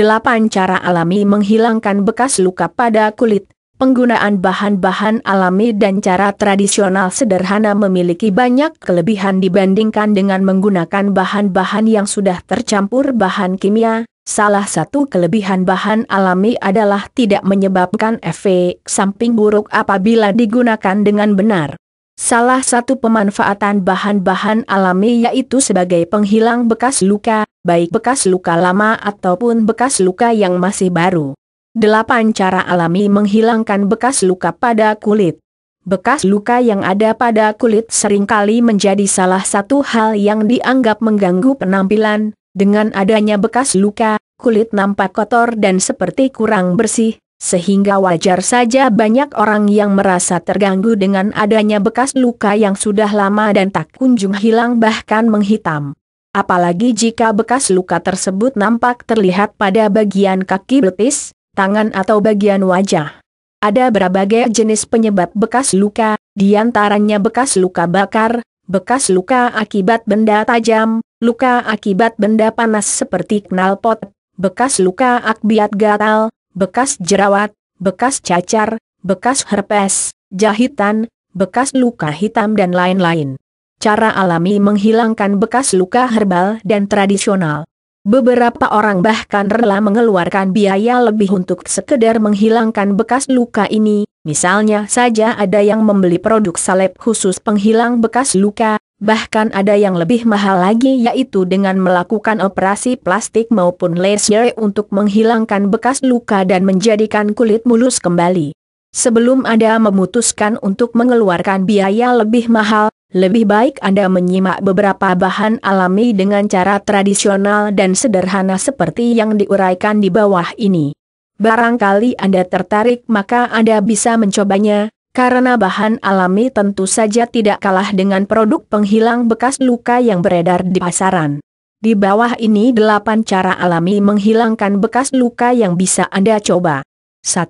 8 cara alami menghilangkan bekas luka pada kulit. Penggunaan bahan-bahan alami dan cara tradisional sederhana memiliki banyak kelebihan dibandingkan dengan menggunakan bahan-bahan yang sudah tercampur bahan kimia. Salah satu kelebihan bahan alami adalah tidak menyebabkan efek samping buruk apabila digunakan dengan benar. Salah satu pemanfaatan bahan-bahan alami yaitu sebagai penghilang bekas luka, baik bekas luka lama ataupun bekas luka yang masih baru. 8. Cara alami menghilangkan bekas luka pada kulit. Bekas luka yang ada pada kulit seringkali menjadi salah satu hal yang dianggap mengganggu penampilan. Dengan adanya bekas luka, kulit nampak kotor dan seperti kurang bersih, sehingga wajar saja banyak orang yang merasa terganggu dengan adanya bekas luka yang sudah lama dan tak kunjung hilang bahkan menghitam. Apalagi jika bekas luka tersebut nampak terlihat pada bagian kaki betis, tangan atau bagian wajah. Ada berbagai jenis penyebab bekas luka, diantaranya bekas luka bakar, bekas luka akibat benda tajam, luka akibat benda panas seperti knalpot, bekas luka akibat gatal, bekas jerawat, bekas cacar, bekas herpes, jahitan, bekas luka hitam dan lain-lain. Cara alami menghilangkan bekas luka herbal dan tradisional. Beberapa orang bahkan rela mengeluarkan biaya lebih untuk sekedar menghilangkan bekas luka ini, misalnya saja ada yang membeli produk salep khusus penghilang bekas luka, Bahkan ada yang lebih mahal lagi yaitu dengan melakukan operasi plastik maupun laser untuk menghilangkan bekas luka dan menjadikan kulit mulus kembali. Sebelum Anda memutuskan untuk mengeluarkan biaya lebih mahal, lebih baik Anda menyimak beberapa bahan alami dengan cara tradisional dan sederhana seperti yang diuraikan di bawah ini. Barangkali Anda tertarik maka Anda bisa mencobanya, karena bahan alami tentu saja tidak kalah dengan produk penghilang bekas luka yang beredar di pasaran. Di bawah ini 8 cara alami menghilangkan bekas luka yang bisa Anda coba. 1.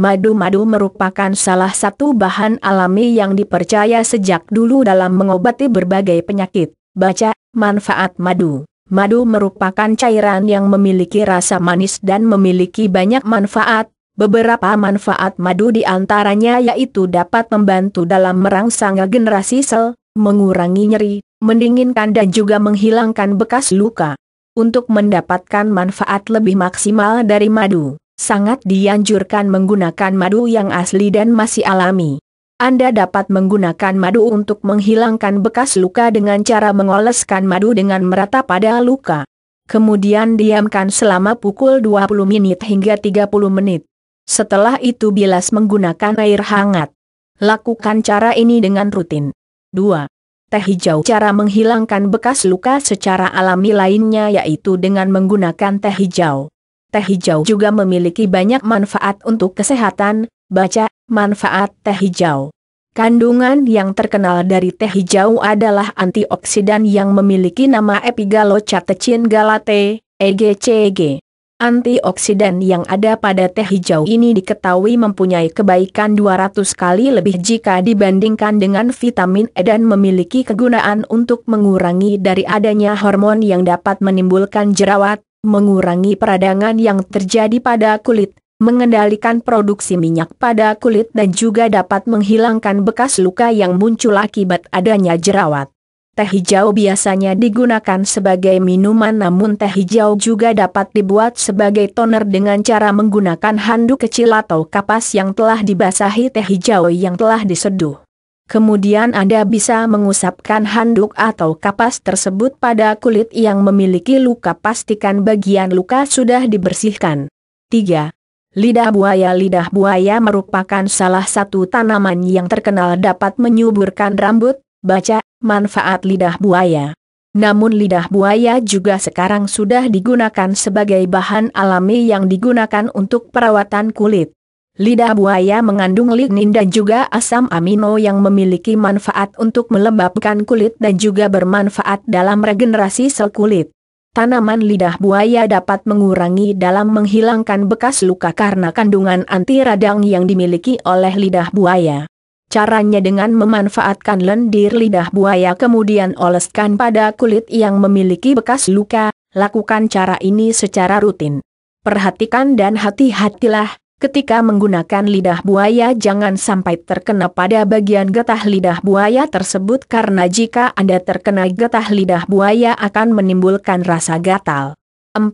Madu-madu merupakan salah satu bahan alami yang dipercaya sejak dulu dalam mengobati berbagai penyakit. Baca, manfaat madu. Madu merupakan cairan yang memiliki rasa manis dan memiliki banyak manfaat, Beberapa manfaat madu di antaranya yaitu dapat membantu dalam merangsang generasi sel, mengurangi nyeri, mendinginkan dan juga menghilangkan bekas luka. Untuk mendapatkan manfaat lebih maksimal dari madu, sangat dianjurkan menggunakan madu yang asli dan masih alami. Anda dapat menggunakan madu untuk menghilangkan bekas luka dengan cara mengoleskan madu dengan merata pada luka. Kemudian diamkan selama pukul 20 menit hingga 30 menit. Setelah itu bilas menggunakan air hangat. Lakukan cara ini dengan rutin. 2. Teh hijau Cara menghilangkan bekas luka secara alami lainnya yaitu dengan menggunakan teh hijau. Teh hijau juga memiliki banyak manfaat untuk kesehatan, baca, manfaat teh hijau. Kandungan yang terkenal dari teh hijau adalah antioksidan yang memiliki nama epigallocatechin galate, EGCG. Antioksidan yang ada pada teh hijau ini diketahui mempunyai kebaikan 200 kali lebih jika dibandingkan dengan vitamin E dan memiliki kegunaan untuk mengurangi dari adanya hormon yang dapat menimbulkan jerawat, mengurangi peradangan yang terjadi pada kulit, mengendalikan produksi minyak pada kulit dan juga dapat menghilangkan bekas luka yang muncul akibat adanya jerawat. Teh hijau biasanya digunakan sebagai minuman namun teh hijau juga dapat dibuat sebagai toner dengan cara menggunakan handuk kecil atau kapas yang telah dibasahi teh hijau yang telah diseduh. Kemudian Anda bisa mengusapkan handuk atau kapas tersebut pada kulit yang memiliki luka pastikan bagian luka sudah dibersihkan. 3. Lidah buaya Lidah buaya merupakan salah satu tanaman yang terkenal dapat menyuburkan rambut, baca, manfaat lidah buaya. Namun lidah buaya juga sekarang sudah digunakan sebagai bahan alami yang digunakan untuk perawatan kulit. Lidah buaya mengandung lignin dan juga asam amino yang memiliki manfaat untuk melembabkan kulit dan juga bermanfaat dalam regenerasi sel kulit. Tanaman lidah buaya dapat mengurangi dalam menghilangkan bekas luka karena kandungan anti radang yang dimiliki oleh lidah buaya. Caranya dengan memanfaatkan lendir lidah buaya kemudian oleskan pada kulit yang memiliki bekas luka, lakukan cara ini secara rutin. Perhatikan dan hati-hatilah, ketika menggunakan lidah buaya jangan sampai terkena pada bagian getah lidah buaya tersebut karena jika Anda terkena getah lidah buaya akan menimbulkan rasa gatal. 4.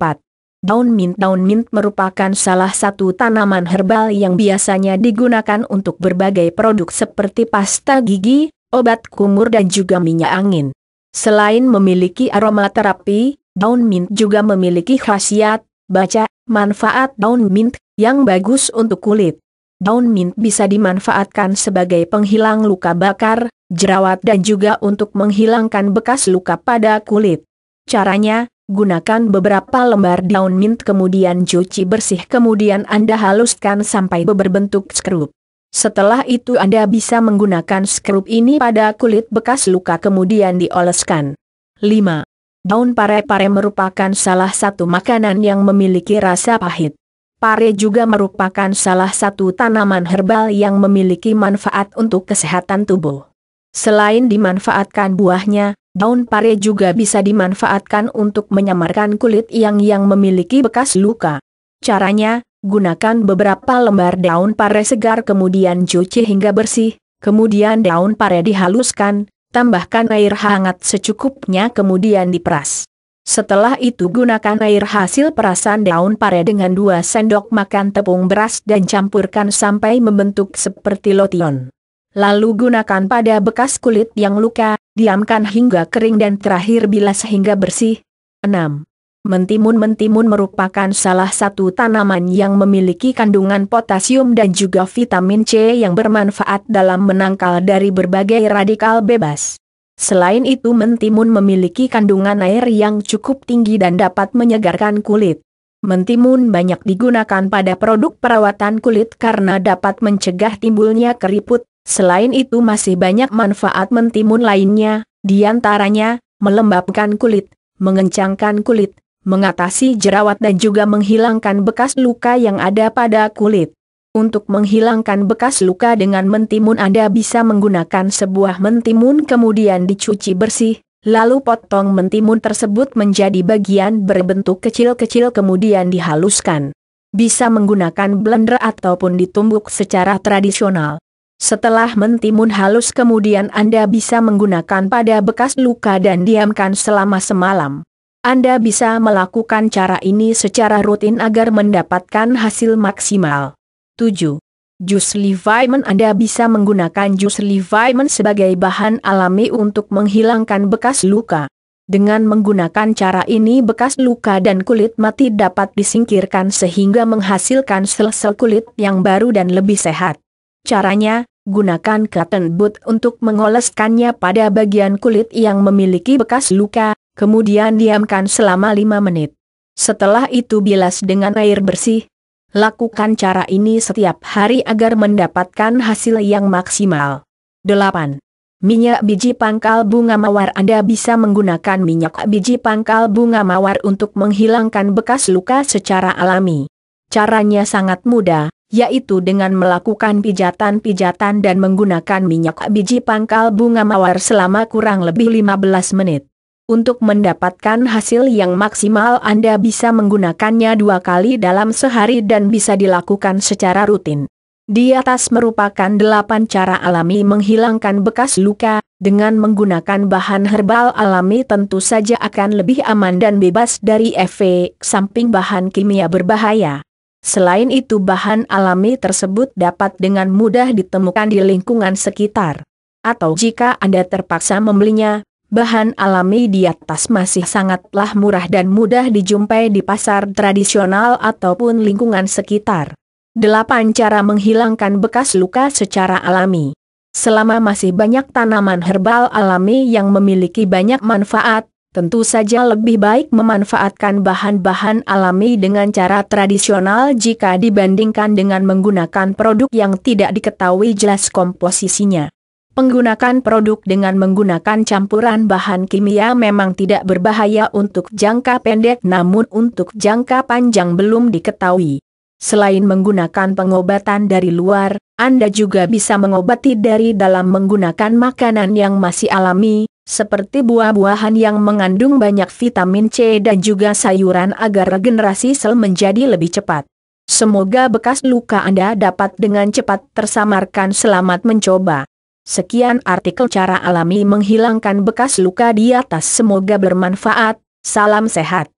Daun mint Daun mint merupakan salah satu tanaman herbal yang biasanya digunakan untuk berbagai produk seperti pasta gigi, obat kumur dan juga minyak angin. Selain memiliki aroma terapi, daun mint juga memiliki khasiat, baca, manfaat daun mint, yang bagus untuk kulit. Daun mint bisa dimanfaatkan sebagai penghilang luka bakar, jerawat dan juga untuk menghilangkan bekas luka pada kulit. Caranya, Gunakan beberapa lembar daun mint kemudian cuci bersih kemudian Anda haluskan sampai berbentuk skrup. Setelah itu Anda bisa menggunakan skrup ini pada kulit bekas luka kemudian dioleskan. 5. Daun pare-pare merupakan salah satu makanan yang memiliki rasa pahit. Pare juga merupakan salah satu tanaman herbal yang memiliki manfaat untuk kesehatan tubuh. Selain dimanfaatkan buahnya, Daun pare juga bisa dimanfaatkan untuk menyamarkan kulit yang yang memiliki bekas luka. Caranya, gunakan beberapa lembar daun pare segar kemudian cuci hingga bersih, kemudian daun pare dihaluskan, tambahkan air hangat secukupnya kemudian diperas. Setelah itu gunakan air hasil perasan daun pare dengan 2 sendok makan tepung beras dan campurkan sampai membentuk seperti lotion. Lalu gunakan pada bekas kulit yang luka, diamkan hingga kering dan terakhir bilas hingga bersih. 6. Mentimun-mentimun merupakan salah satu tanaman yang memiliki kandungan potasium dan juga vitamin C yang bermanfaat dalam menangkal dari berbagai radikal bebas. Selain itu mentimun memiliki kandungan air yang cukup tinggi dan dapat menyegarkan kulit. Mentimun banyak digunakan pada produk perawatan kulit karena dapat mencegah timbulnya keriput, Selain itu masih banyak manfaat mentimun lainnya, diantaranya, melembabkan kulit, mengencangkan kulit, mengatasi jerawat dan juga menghilangkan bekas luka yang ada pada kulit. Untuk menghilangkan bekas luka dengan mentimun Anda bisa menggunakan sebuah mentimun kemudian dicuci bersih, lalu potong mentimun tersebut menjadi bagian berbentuk kecil-kecil kemudian dihaluskan. Bisa menggunakan blender ataupun ditumbuk secara tradisional. Setelah mentimun halus kemudian Anda bisa menggunakan pada bekas luka dan diamkan selama semalam. Anda bisa melakukan cara ini secara rutin agar mendapatkan hasil maksimal. 7. Jus Levimen Anda bisa menggunakan jus Levimen sebagai bahan alami untuk menghilangkan bekas luka. Dengan menggunakan cara ini bekas luka dan kulit mati dapat disingkirkan sehingga menghasilkan sel-sel kulit yang baru dan lebih sehat. Caranya, gunakan cotton bud untuk mengoleskannya pada bagian kulit yang memiliki bekas luka, kemudian diamkan selama 5 menit. Setelah itu bilas dengan air bersih. Lakukan cara ini setiap hari agar mendapatkan hasil yang maksimal. 8. Minyak biji pangkal bunga mawar Anda bisa menggunakan minyak biji pangkal bunga mawar untuk menghilangkan bekas luka secara alami. Caranya sangat mudah, yaitu dengan melakukan pijatan-pijatan dan menggunakan minyak biji pangkal bunga mawar selama kurang lebih 15 menit. Untuk mendapatkan hasil yang maksimal Anda bisa menggunakannya dua kali dalam sehari dan bisa dilakukan secara rutin. Di atas merupakan delapan cara alami menghilangkan bekas luka, dengan menggunakan bahan herbal alami tentu saja akan lebih aman dan bebas dari efek samping bahan kimia berbahaya. Selain itu bahan alami tersebut dapat dengan mudah ditemukan di lingkungan sekitar. Atau jika Anda terpaksa membelinya, bahan alami di atas masih sangatlah murah dan mudah dijumpai di pasar tradisional ataupun lingkungan sekitar. 8. Cara menghilangkan bekas luka secara alami Selama masih banyak tanaman herbal alami yang memiliki banyak manfaat, Tentu saja lebih baik memanfaatkan bahan-bahan alami dengan cara tradisional jika dibandingkan dengan menggunakan produk yang tidak diketahui jelas komposisinya. Penggunaan produk dengan menggunakan campuran bahan kimia memang tidak berbahaya untuk jangka pendek namun untuk jangka panjang belum diketahui. Selain menggunakan pengobatan dari luar, Anda juga bisa mengobati dari dalam menggunakan makanan yang masih alami, seperti buah-buahan yang mengandung banyak vitamin C dan juga sayuran agar regenerasi sel menjadi lebih cepat. Semoga bekas luka Anda dapat dengan cepat tersamarkan selamat mencoba. Sekian artikel cara alami menghilangkan bekas luka di atas semoga bermanfaat, salam sehat.